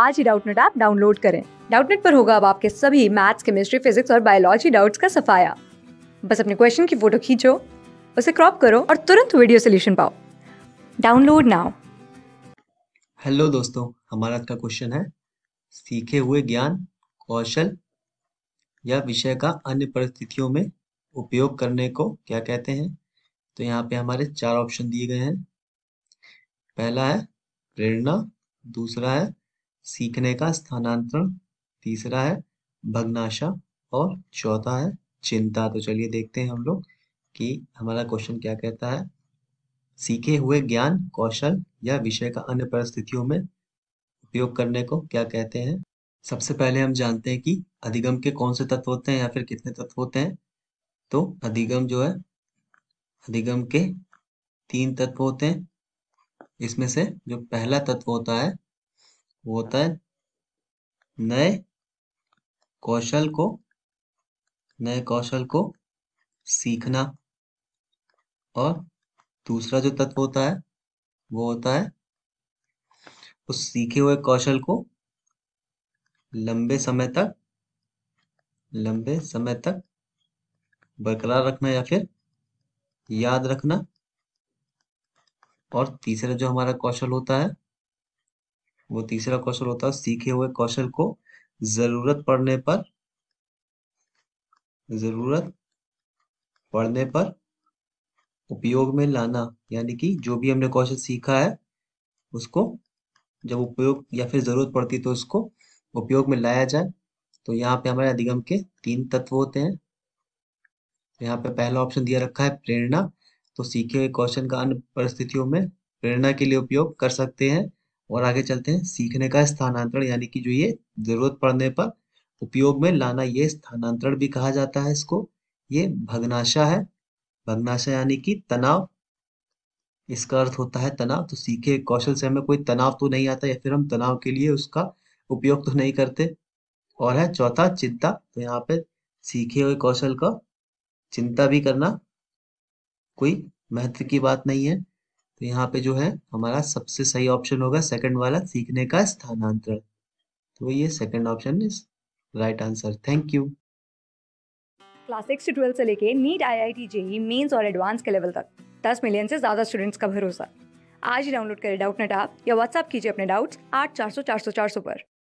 आज ही Doubtnut app download करें डाउटनेट पर होगा अब आपके सभी मैथ्स केमिस्ट्री फिजिक्स और बायोलॉजी डाउट्स का सफाया बस अपने क्वेश्चन की फोटो खींचो उसे क्रॉप करो और तुरंत वीडियो सोल्यूशन पाओ डाउनलोड नाउ हेलो दोस्तों हमारा आज का क्वेश्चन है सीखे हुए ज्ञान कौशल या विषय का अन्य परिस्थितियों में उपयोग करने को क्या कहते हैं तो यहाँ पे हमारे चार ऑप्शन दिए गए हैं पहला है प्रेरणा दूसरा है सीखने का स्थानांतरण तीसरा है भग्नाशा और चौथा है चिंता तो चलिए देखते हैं हम लोग कि हमारा क्वेश्चन क्या कहता है सीखे हुए ज्ञान कौशल या विषय का अन्य परिस्थितियों में उपयोग करने को क्या कहते हैं सबसे पहले हम जानते हैं कि अधिगम के कौन से तत्व होते हैं या फिर कितने तत्व होते हैं तो अधिगम जो है अधिगम के तीन तत्व होते हैं इसमें से जो पहला तत्व होता है होता है नए कौशल को नए कौशल को सीखना और दूसरा जो तत्व होता है वो होता है उस सीखे हुए कौशल को लंबे समय तक लंबे समय तक बरकरार रखना या फिर याद रखना और तीसरा जो हमारा कौशल होता है वो तीसरा कौशल होता है सीखे हुए कौशल को जरूरत पड़ने पर जरूरत पड़ने पर उपयोग में लाना यानी कि जो भी हमने कौशल सीखा है उसको जब उपयोग या फिर जरूरत पड़ती तो उसको उपयोग में लाया जाए तो यहाँ पे हमारे अधिगम के तीन तत्व होते हैं तो यहाँ पे पहला ऑप्शन दिया रखा है प्रेरणा तो सीखे हुए कौशल का अन्य परिस्थितियों में प्रेरणा के लिए उपयोग कर सकते हैं और आगे चलते हैं सीखने का स्थानांतरण यानी कि जो ये जरूरत पड़ने पर उपयोग में लाना ये स्थानांतरण भी कहा जाता है इसको ये भग्नाशा है भग्नाशा यानी कि तनाव इसका अर्थ होता है तनाव तो सीखे कौशल से हमें कोई तनाव तो नहीं आता या फिर हम तनाव के लिए उसका उपयोग तो नहीं करते और है चौथा चिंता तो यहाँ पे सीखे हुए कौशल का चिंता भी करना कोई महत्व की बात नहीं है तो यहाँ पे जो है हमारा सबसे सही ऑप्शन होगा सेकंड वाला सीखने का स्थानांतरण तो ये second option is right answer thank you class six से ट्वेल्थ से लेके NEET I I T JEE mains और एडवांस के लेवल तक दस मिलियन से ज़्यादा स्टूडेंट्स का भरोसा आज ही डाउनलोड करें डाउट नेट आप या व्हाट्सएप कीजिए अपने डाउट्स आठ चार सौ चार सौ चार सौ पर